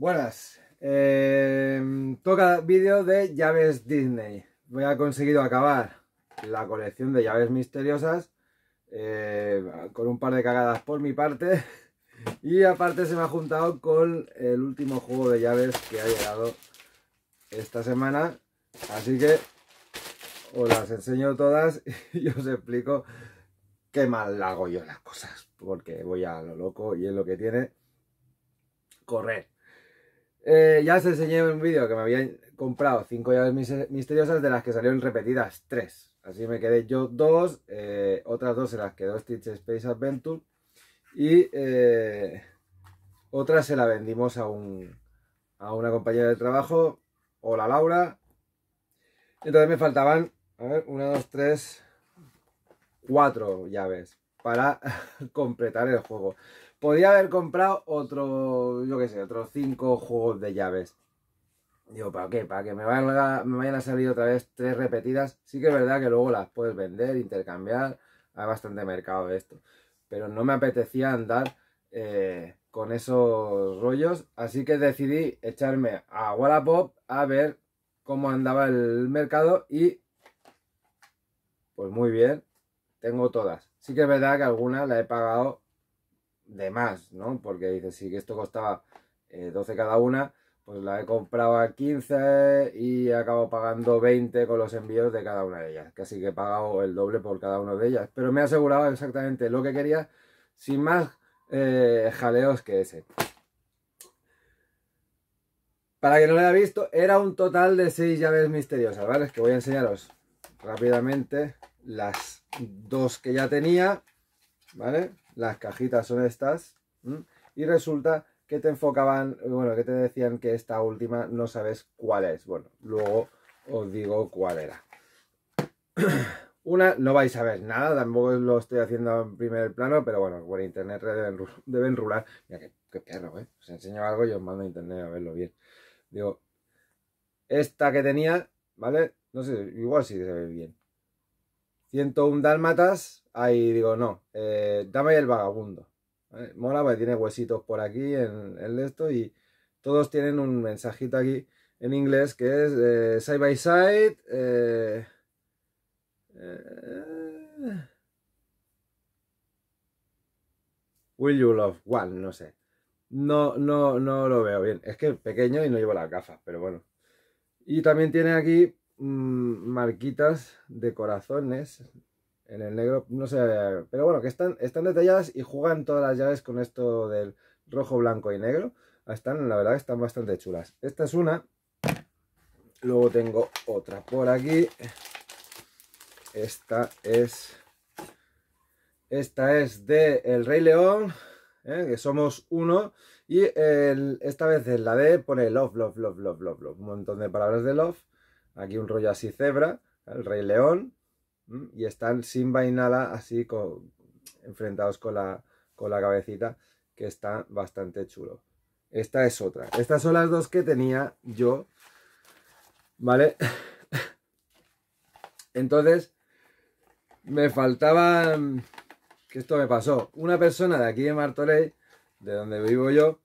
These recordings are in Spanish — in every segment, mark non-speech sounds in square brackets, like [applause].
Buenas. Em, toca vídeo de llaves Disney. Voy a conseguido acabar la colección de llaves misteriosas eh, con un par de cagadas por mi parte. [laughs] Y aparte se me ha juntado con el último juego de llaves que ha llegado esta semana. Así que os las enseño todas [laughs] y os explico qué mal hago yo las cosas. Porque voy a lo loco y es lo que tiene correr. Eh, ya os enseñé en un vídeo que me habían comprado cinco llaves misteriosas de las que salieron repetidas tres. Así me quedé yo dos, eh, otras dos se las quedó Stitch Space Adventure y eh, otra se la vendimos a, a una compañera de trabajo, hola Laura. Entonces me faltaban, a ver, una, dos, tres, cuatro llaves para [laughs] completar el juego. Podía haber comprado otro, yo qué sé, otros cinco juegos de llaves. Digo, ¿para qué? ¿Para que me vayan, a, me a salir otra vez tres repetidas? Sí que es verdad que luego las puedes vender, intercambiar. Hay bastante mercado de esto. Pero no me apetecía andar eh, con esos rollos. Así que decidí echarme a Wallapop a ver cómo andaba el mercado. Y pues muy bien, tengo todas. Sí que es verdad que algunas la he pagado de más, ¿no? Porque dice, si esto costaba 12 eh, cada una, pues la he comprado a 15 y acabo pagando 20 con los envíos de cada una de ellas. Casi que he pagado el doble por cada una de ellas. Pero me he asegurado exactamente lo que quería, sin más eh, jaleos que ese. Para que no lo haya visto, era un total de 6 llaves misteriosas, ¿vale? que voy a enseñaros rápidamente las dos que ya tenía, ¿vale? Las cajitas son estas. Y resulta que te enfocaban, bueno, que te decían que esta última no sabes cuál es. Bueno, luego os digo cuál era. [clears throat] Una, no vais a ver nada, tampoco lo estoy haciendo en primer plano, pero bueno, por internet deben, deben rular. Mira, qué, perro, ¿eh? Os enseño algo y os mando a internet a verlo bien. Digo, esta que tenía, ¿vale? No sé, igual si se ve bien. 101 dálmatas, ahí digo, no, eh, dame el vagabundo. Mola, porque tiene huesitos por aquí en esto y todos tienen un mensajito aquí en inglés que es eh, side by side. Eh, will you love one? no sé. No, no, no lo veo bien. Es que es pequeño y no llevo las gafas, pero bueno. Y también tiene aquí Mm, marquitas de corazones en el negro, no sé, pero bueno, que están, están detalladas y juegan todas las llaves con esto del rojo, blanco y negro. Están, la verdad, están bastante chulas. Esta es una. Luego tengo otra por aquí. Esta es... Esta es de El Rey León, ¿eh? que somos uno. Y esta vez en la D pone love, love, love, love, love, love. Un montón de palabras de love Aquí un rollo así cebra, el rey león, y están sin y así con, enfrentados con la, con la cabecita, que está bastante chulo. Esta es otra. Estas son las dos que tenía yo, ¿vale? [laughs] Entonces, me faltaban... Que esto me pasó. Una persona de aquí de Martorey, de donde vivo yo,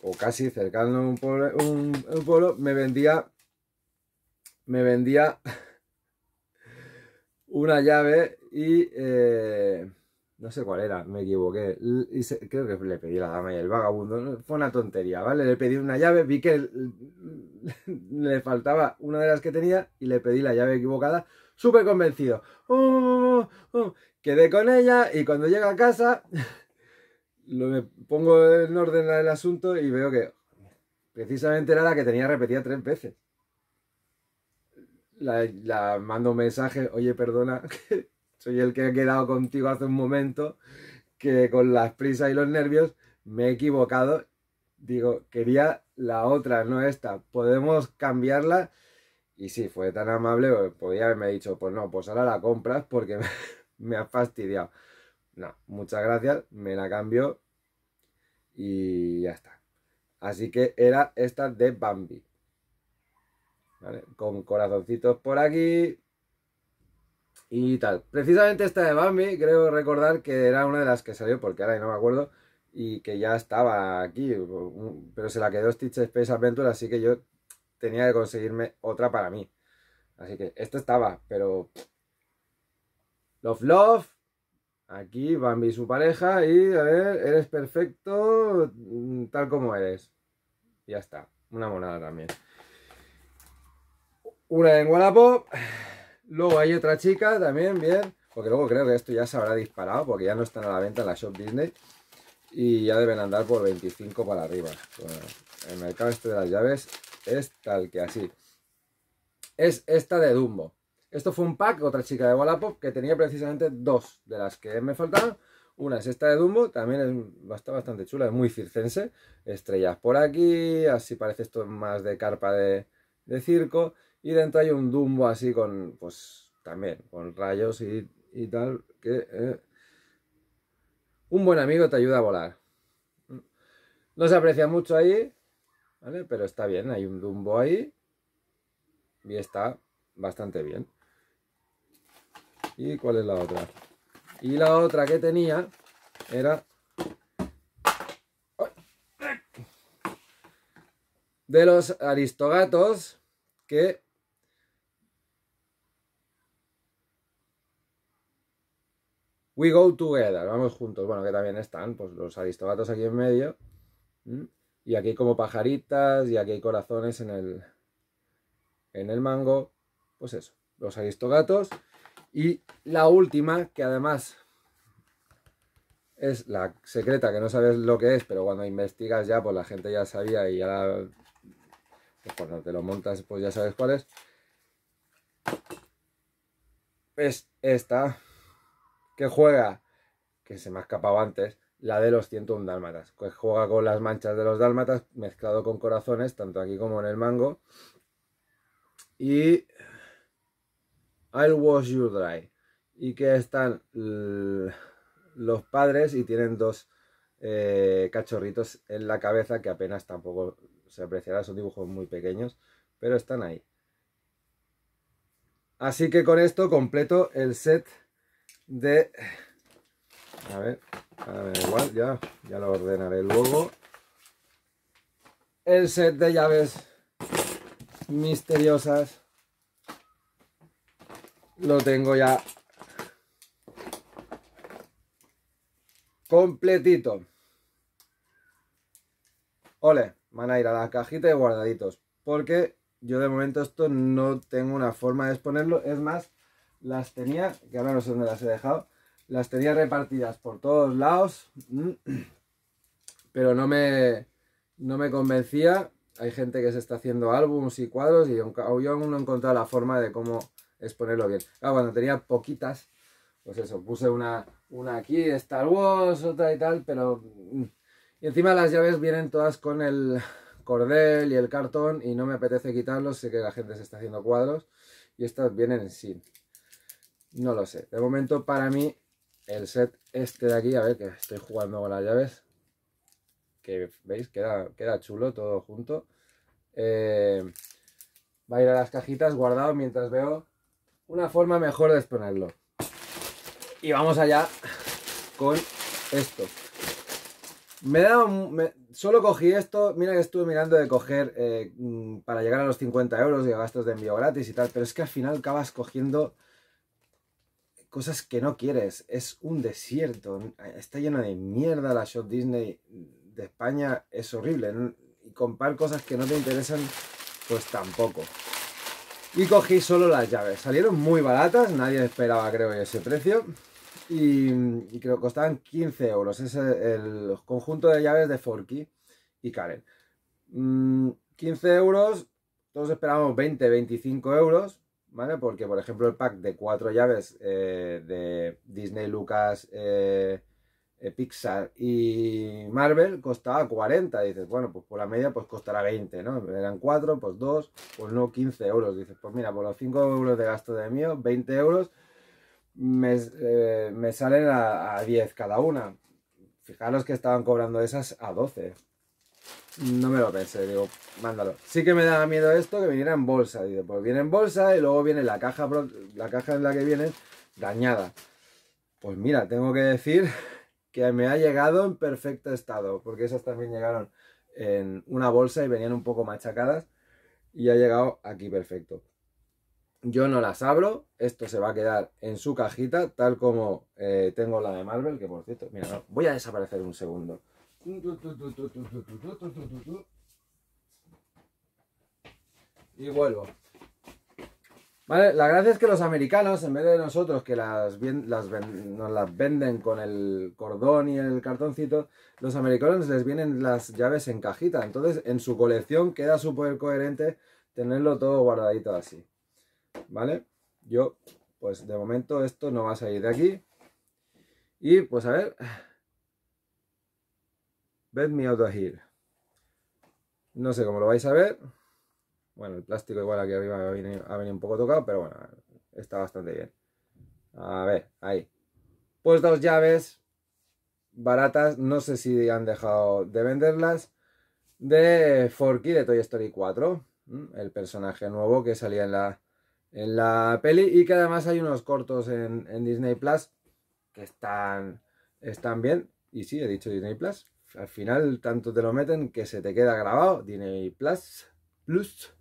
o casi cercano a un un pueblo me vendía me vendía [laughs] una llave y eh, no sé cuál era, me equivoqué. creo que le pedí la dama y el vagabundo. Fue una tontería, ¿vale? Le pedí una llave, vi que [laughs] le faltaba una de las que tenía y le pedí la llave equivocada. Súper convencido. Oh, oh, oh, Quedé con ella y cuando llega a casa [laughs] lo, me pongo en orden el asunto y veo que precisamente era la que tenía repetida tres veces la, mando un mensaje, oye, perdona, [laughs] soy el que he quedado contigo hace un momento, que con las prisas y los nervios me he equivocado. Digo, quería la otra, no esta. ¿Podemos cambiarla? Y si fue tan amable, pues, podía haberme dicho, pues no, pues ahora la compras porque [laughs] me, ha fastidiado. No, muchas gracias, me la cambio y ya está. Así que era esta de Bambi. Con corazoncitos por aquí y tal. Precisamente esta de Bambi, creo recordar que era una de las que salió, porque ahora no me acuerdo, y que ya estaba aquí, pero se la quedó Stitch Space Adventure, así que yo tenía que conseguirme otra para mí. Así que esto estaba, pero... Love Love, aquí Bambi y su pareja, y a ver, eres perfecto mm, tal como eres. ya está, una monada también. Una en Wallapop. Luego hay otra chica también, bien. Porque luego creo que esto ya se habrá disparado porque ya no están a la venta en la Shop Disney. Y ya deben andar por 25 para arriba. el mercado este de las llaves es tal que así. Es esta de Dumbo. Esto fue un pack, otra chica de Wallapop, que tenía precisamente dos de las que me faltaban. Una es esta de Dumbo, también es, está bastante chula, es muy circense. Estrellas por aquí, así parece esto más de carpa de circo. Y dentro hay un Dumbo así con, pues, también, con rayos y, tal, que... Eh, un buen amigo te ayuda a volar. No se aprecia mucho ahí, ¿vale? Pero está bien, hay un Dumbo ahí y está bastante bien. ¿Y cuál es la otra? Y la otra que tenía era... De los aristogatos que We go together, vamos juntos. Bueno, que también están pues, los aristogatos aquí en medio. Y aquí como pajaritas y aquí hay corazones en el, en el mango. Pues eso, los aristogatos. Y la última, que además es la secreta, que no sabes lo que es, pero cuando investigas ya, pues la gente ya sabía y ya pues cuando te lo montas, pues ya sabes cuál es. Es esta que juega, que se me ha escapado antes, la de los 101 dálmatas, que juega con las manchas de los dálmatas mezclado con corazones, tanto aquí como en el mango. Y I'll Wash You Dry. Y que están los padres y tienen dos eh, cachorritos en la cabeza que apenas tampoco se apreciará, son dibujos muy pequeños, pero están ahí. Así que con esto completo el set de... A ver, a ver, igual, ya, ya lo ordenaré luego. El set de llaves misteriosas. Lo tengo ya completito. Ole, van a ir a la cajita de guardaditos. Porque yo de momento esto no tengo una forma de exponerlo. Es más, las tenía, que ahora no sé dónde las he dejado, las tenía repartidas por todos lados, [clears throat] pero no me, no me convencía. Hay gente que se está haciendo álbums y cuadros y yo aún no he encontrado la forma de cómo exponerlo bien. Claro, cuando tenía poquitas, pues eso, puse una, una aquí está Star Wars, otra y tal, pero... Mm, encima las llaves vienen todas con el cordel y el cartón y no me apetece quitarlos, sé que la gente se está haciendo cuadros y estas vienen sin. No lo sé. De momento, para mí, el set este de aquí, a ver, que estoy jugando con las llaves. Que veis, queda, queda chulo todo junto. Eh, va a ir a las cajitas guardado mientras veo una forma mejor de exponerlo. Y vamos allá con esto. Me da solo cogí esto, mira que estuve mirando de coger eh, mm, para llegar a los 50 euros y gastos de envío gratis y tal, pero es que al final acabas cogiendo cosas que no quieres. Es un desierto. Eh, está llena de mierda la shop Disney de España. Es horrible. Y comprar cosas que no te interesan, pues tampoco. Y cogí solo las llaves. Salieron muy baratas. Nadie esperaba, creo, ese precio. Y, mm, y creo que costaban 15 euros. Es eh, el conjunto de llaves de Forky y Karen. 15 mm, euros. Todos esperábamos 20, 25 euros ¿vale? Porque, por ejemplo, el pack de cuatro llaves eh, de Disney, Lucas, eh, eh, Pixar y Marvel costaba 40. dices, bueno, pues por la media pues costará 20, ¿no? Eran 4, pues 2, pues no, 15 euros. Dices, pues mira, por los 5 euros de gasto de mío, 20 euros, me, salen a, 10 cada una. Fijaros que estaban cobrando esas a 12. No me lo pensé, digo, mándalo. Sí que me daba miedo esto que viniera en bolsa. Digo, pues viene en bolsa y luego viene la caja, la caja en la que viene dañada. Pues mira, tengo que decir [laughs] que me ha llegado en perfecto estado, porque esas también llegaron en una bolsa y venían un poco machacadas y ha llegado aquí perfecto. Yo no las abro, esto se va a quedar en su cajita, tal como eh, tengo la de Marvel, que por cierto, mira, voy a desaparecer un segundo. Y vuelvo. ¿Vale? La gracia es que los americanos, en vez de nosotros que las, nos las venden con el cordón y el cartoncito, los americanos les vienen las llaves en cajita. Entonces, en su colección queda súper coherente tenerlo todo guardadito así. ¿Vale? Yo, pues de momento esto no va a salir de aquí. Y pues a ver, Ved mi autogir. No sé cómo lo vais a ver. Bueno, el plástico igual aquí arriba ha venido, un poco tocado, pero bueno, está bastante bien. A ver, ahí. Pues dos llaves baratas, no sé si han dejado de venderlas, de Forky de Toy Story 4, el personaje nuevo que salía en la, en la peli y que además hay unos cortos en, Disney Plus que están, están bien. Y sí, he dicho Disney Plus al final tanto te lo meten que se te queda grabado, Disney Plus, Plus.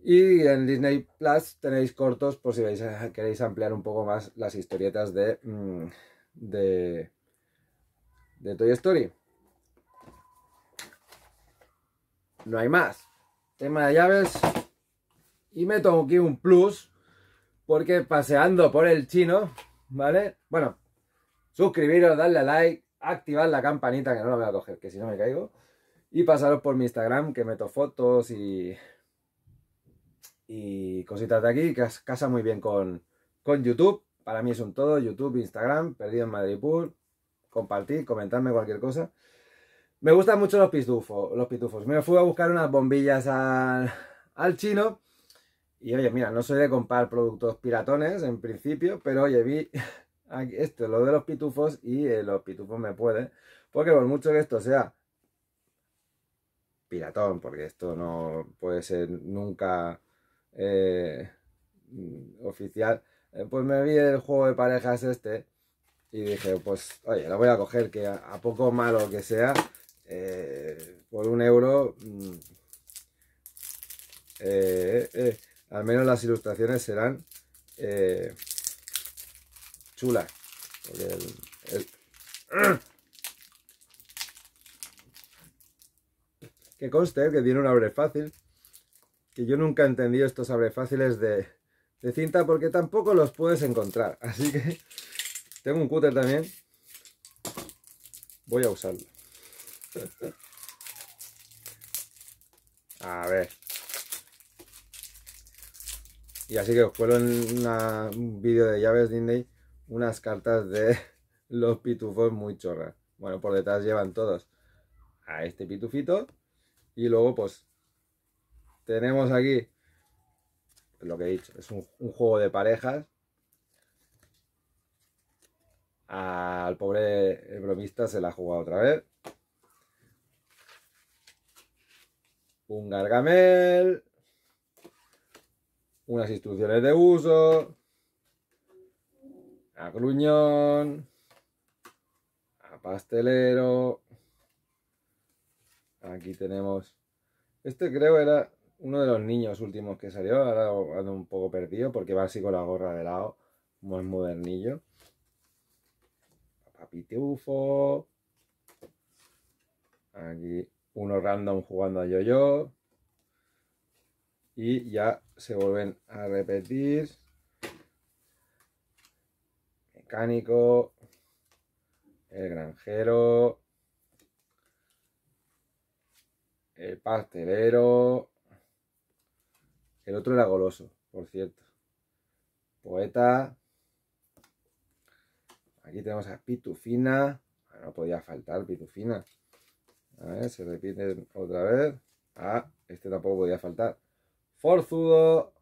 Y en Disney Plus tenéis cortos por si queréis ampliar un poco más las historietas de, mm, de, de Toy Story. No hay más. Tema de llaves. Y meto aquí un plus. Porque paseando por el chino, ¿vale? Bueno, suscribiros, darle a like, activar la campanita que no la voy a coger, que si no me caigo. Y pasaros por mi Instagram, que meto fotos y, y cositas de aquí, que casa muy bien con, con YouTube. Para mí es un todo, YouTube, Instagram, Perdido en Madrid Pool, compartir, comentarme cualquier cosa. Me gustan mucho los pitufos, los pitufos. Me fui a buscar unas bombillas al, al chino. Y oye, mira, no soy de comprar productos piratones en principio, pero oye, vi esto, lo de los pitufos y eh, los pitufos me pueden. Porque por mucho que esto sea piratón, porque esto no puede ser nunca eh, mm, oficial, eh, pues me vi el juego de parejas este y dije, pues oye, lo voy a coger, que a, poco malo que sea, por un euro, mm, al menos las ilustraciones serán chula. [clears throat] que conste eh, que tiene un abre fácil. Que yo nunca he entendido estos abre fáciles de, cinta porque tampoco los puedes encontrar. [laughs] Así que tengo un cúter también. Voy a usarlo. A ver. Y así que os cuelo en un vídeo de llaves Disney unas cartas de [laughs] los pitufos muy chorras. Bueno, por detrás llevan todos a este pitufito. Y luego, pues, tenemos aquí lo que he dicho, es un, juego de parejas. Al pobre bromista se la ha jugado otra vez. Un gargamel. Unas instrucciones de uso a gruñón, a pastelero. Aquí tenemos, este creo era uno de los niños últimos que salió, ahora ando un poco perdido porque va así con la gorra de lado, como es modernillo. Tufo, Aquí uno random jugando a yo-yo. Y ya se vuelven a repetir mecánico, el granjero, el pastelero, el otro era goloso, por cierto, poeta, aquí tenemos a Pitufina, ah, no podía faltar Pitufina, a ver, se repite otra vez, ah, este tampoco podía faltar, Forzudo,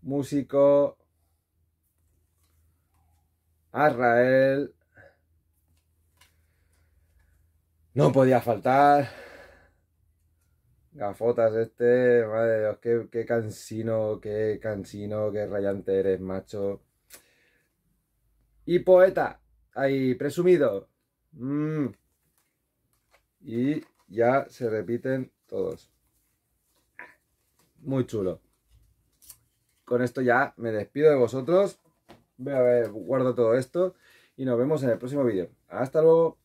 músico, Arrael No podía faltar. Gafotas este, madre de Dios, qué, cansino, qué cansino, qué rayante eres, macho. Y poeta, ahí, presumido. Mm. Y ya se repiten todos. Muy chulo. Con esto ya me despido de vosotros a ver, guardo todo esto y nos vemos en el próximo vídeo. Hasta luego.